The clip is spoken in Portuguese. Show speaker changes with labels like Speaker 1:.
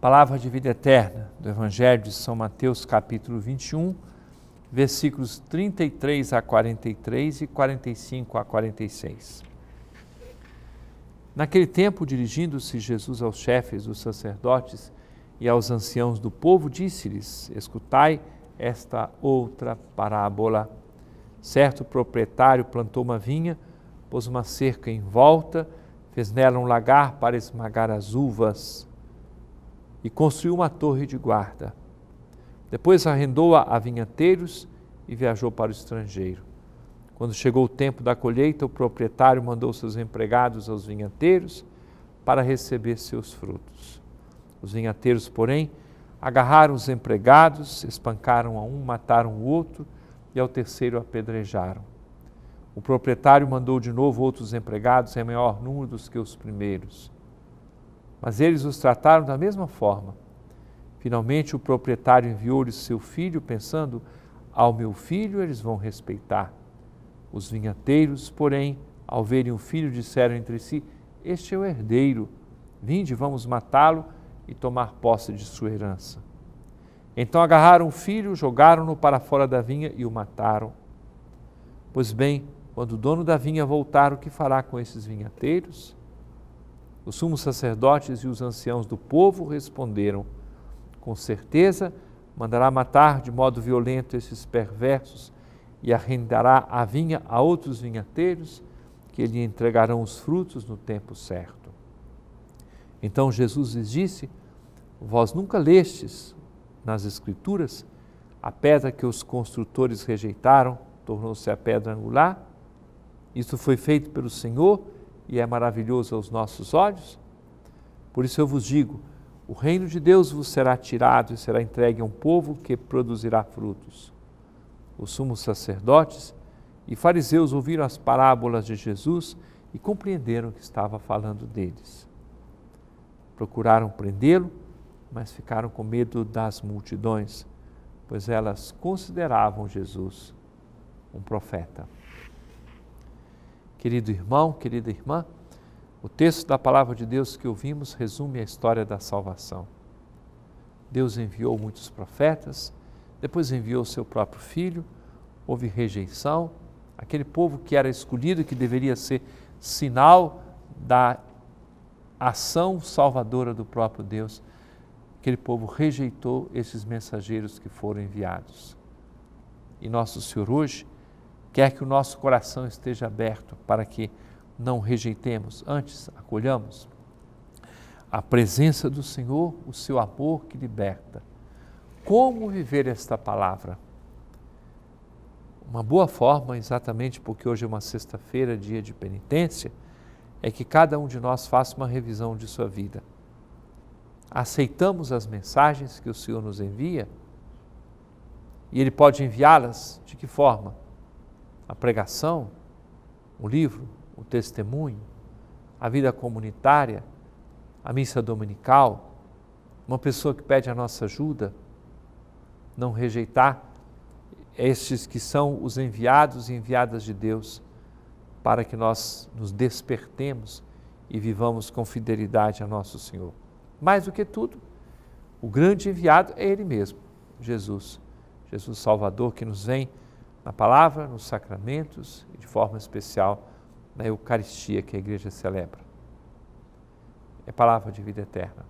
Speaker 1: Palavra de vida eterna do Evangelho de São Mateus, capítulo 21, versículos 33 a 43 e 45 a 46. Naquele tempo, dirigindo-se Jesus aos chefes dos sacerdotes e aos anciãos do povo, disse-lhes: Escutai esta outra parábola. Certo proprietário plantou uma vinha, pôs uma cerca em volta, fez nela um lagar para esmagar as uvas e construiu uma torre de guarda. Depois arrendou-a a vinhateiros e viajou para o estrangeiro. Quando chegou o tempo da colheita, o proprietário mandou seus empregados aos vinhateiros para receber seus frutos. Os vinhateiros, porém, agarraram os empregados, espancaram a um, mataram o outro e ao terceiro apedrejaram. O proprietário mandou de novo outros empregados em maior número dos que os primeiros mas eles os trataram da mesma forma. Finalmente, o proprietário enviou-lhes seu filho, pensando: ao meu filho eles vão respeitar. Os vinhateiros, porém, ao verem o filho, disseram entre si: Este é o herdeiro. Vinde, vamos matá-lo e tomar posse de sua herança. Então agarraram o filho, jogaram-no para fora da vinha e o mataram. Pois bem, quando o dono da vinha voltar, o que fará com esses vinhateiros? Os sumos sacerdotes e os anciãos do povo responderam: Com certeza mandará matar de modo violento esses perversos e arrendará a vinha a outros vinhateiros, que lhe entregarão os frutos no tempo certo. Então Jesus lhes disse: Vós nunca lestes nas Escrituras a pedra que os construtores rejeitaram tornou-se a pedra angular? Isso foi feito pelo Senhor e é maravilhoso aos nossos olhos? Por isso eu vos digo: o reino de Deus vos será tirado e será entregue a um povo que produzirá frutos. Os sumos sacerdotes e fariseus ouviram as parábolas de Jesus e compreenderam que estava falando deles. Procuraram prendê-lo, mas ficaram com medo das multidões, pois elas consideravam Jesus um profeta. Querido irmão, querida irmã, o texto da palavra de Deus que ouvimos resume a história da salvação. Deus enviou muitos profetas, depois enviou seu próprio filho, houve rejeição, aquele povo que era escolhido, que deveria ser sinal da ação salvadora do próprio Deus, aquele povo rejeitou esses mensageiros que foram enviados. E Nosso Senhor hoje quer que o nosso coração esteja aberto para que não rejeitemos, antes acolhamos a presença do Senhor, o seu amor que liberta. Como viver esta palavra? Uma boa forma, exatamente porque hoje é uma sexta-feira, dia de penitência, é que cada um de nós faça uma revisão de sua vida. Aceitamos as mensagens que o Senhor nos envia e Ele pode enviá-las de que forma? a pregação, o livro, o testemunho, a vida comunitária, a missa dominical, uma pessoa que pede a nossa ajuda, não rejeitar estes que são os enviados e enviadas de Deus, para que nós nos despertemos e vivamos com fidelidade a nosso Senhor. Mais do que tudo, o grande enviado é Ele mesmo, Jesus, Jesus Salvador, que nos vem na palavra, nos sacramentos e de forma especial na Eucaristia que a igreja celebra. É palavra de vida eterna.